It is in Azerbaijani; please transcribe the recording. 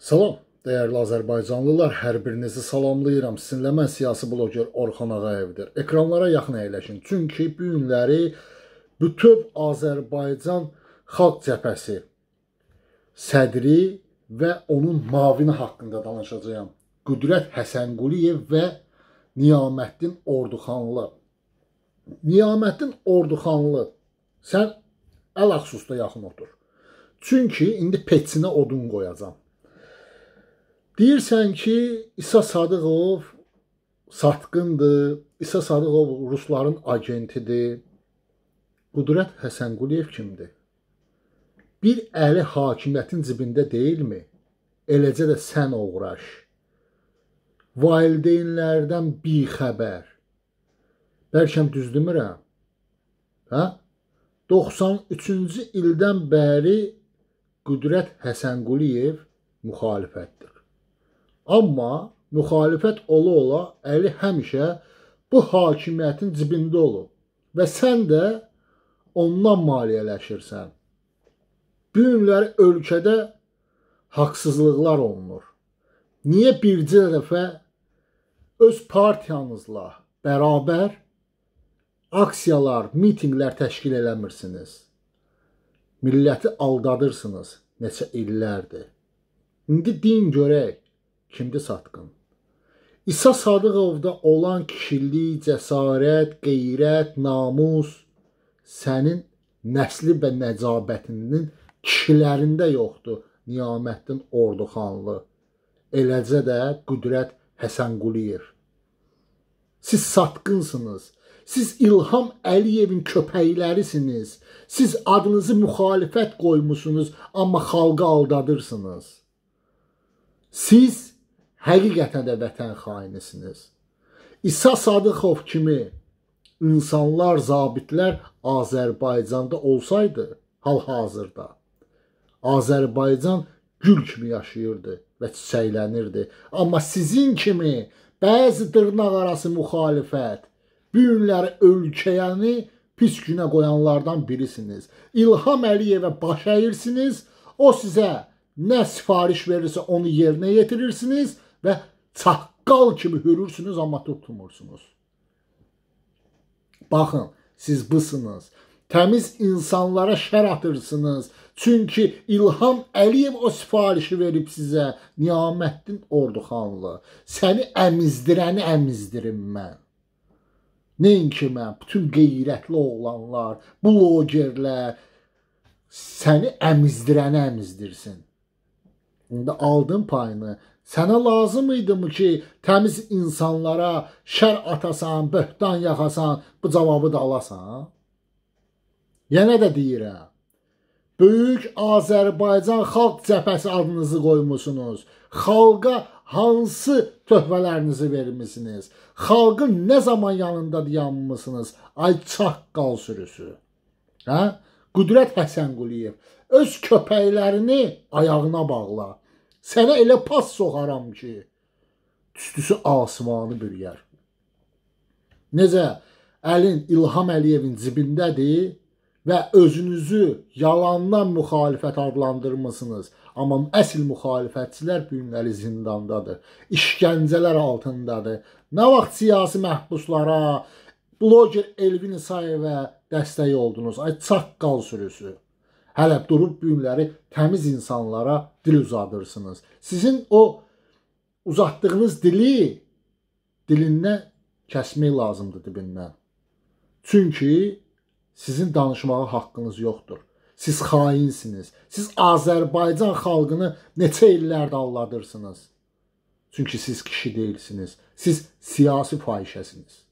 Salam, dəyərli azərbaycanlılar, hər birinizi salamlayıram. Sizinlə mən siyasi bloger Orxan Ağayevdir. Ekranlara yaxın əyləşin, çünki bu günləri bütöv Azərbaycan xalq cəbhəsi sədri və onun mavini haqqında danışacağam. Qüdrət Həsənquliyev və Niyaməddin Orduxanlı. Niyaməddin Orduxanlı, sən əl əxsusda yaxın otur. Çünki indi peçinə odun qoyacam. Deyirsən ki, İsa Sadıqov satqındır, İsa Sadıqov rusların agentidir, Qudurət Həsənquliyev kimdir? Bir əli hakimiyyətin cibində deyilmi? Eləcə də sən oğraş. Valideynlərdən bixəbər. Bəlkəm düz demirəm. Hə? 93-cü ildən bəri Qudurət Həsənquliyev müxalifətdir. Amma müxalifət ola-ola Əli həmişə bu hakimiyyətin cibində olub və sən də ondan maliyyələşirsən. Bu günlər ölkədə haqsızlıqlar olunur. Niyə bircə dəfə öz partiyanızla bərabər aksiyalar, mitinqlər təşkil eləmirsiniz? Milləti aldadırsınız neçə illərdir. İndi din görək kimdir satqın? İsa Sadıqovda olan kişilik, cəsarət, qeyrət, namus sənin nəsli və nəcabətinin kişilərində yoxdur. Niyaməddin Orduxanlı, eləcə də Qüdrət Həsənquliyev. Siz satqınsınız. Siz İlham Əliyevin köpəklərisiniz. Siz adınızı müxalifət qoymusunuz, amma xalqı aldadırsınız. Siz həqiqətən də vətən xainisiniz. İsa Sadıqov kimi insanlar, zabitlər Azərbaycanda olsaydı, hal-hazırda Azərbaycan gül kimi yaşayırdı və çiçəklənirdi. Amma sizin kimi bəzi dırnaq arası müxalifət bu günləri ölkəyəni pis günə qoyanlardan birisiniz. İlham Əliyevə baş əyirsiniz, o sizə nə sifariş verirsə onu yerinə yetirirsiniz ve çaqqal kimi hürürsünüz, amma tutmursunuz. Baxın, siz bısınız. Təmiz insanlara şər atırsınız. Çünki İlham Əliyev o sifarişi verib sizə. Niyaməddin Orduxanlı. Səni əmizdirəni əmizdirim mən. Nəinki mən, bütün qeyrətli oğlanlar, blogerlər səni əmizdirəni əmizdirsin onda aldın payını. Sənə lazım idimi ki, təmiz insanlara şər atasan, böhtan yaxasan, bu cavabı da alasan? Yenə də deyirəm. Böyük Azərbaycan Xalq Cəbhəsi adınızı qoymusunuz. Xalqa hansı töhfələrinizi vermisiniz? Xalqın nə zaman yanında dayanmısınız? Ay çaqqal sürüsü. Hə? Qüdrət Həsənquliyev, öz köpəklərini ayağına bağla. Sənə elə pas soxaram ki, üstüsü asimanı bürüyər. Necə əlin İlham Əliyevin cibindədir və özünüzü yalandan müxalifət adlandırmısınız. Amma əsl müxalifətçilər günləri zindandadır, işgəncələr altındadır. Nə vaxt siyasi məhbuslara, bloger Elvin İsayevə dəstək oldunuz. Ay çaqqal sürüsü. Hələ durub günləri təmiz insanlara dil uzadırsınız. Sizin o uzatdığınız dili dilindən kəsmək lazımdır dibindən. Çünki sizin danışmağa haqqınız yoxdur. Siz xainsiniz. Siz Azərbaycan xalqını neçə illərdir alladırsınız. Çünki siz kişi deyilsiniz. Siz siyasi fahişəsiniz.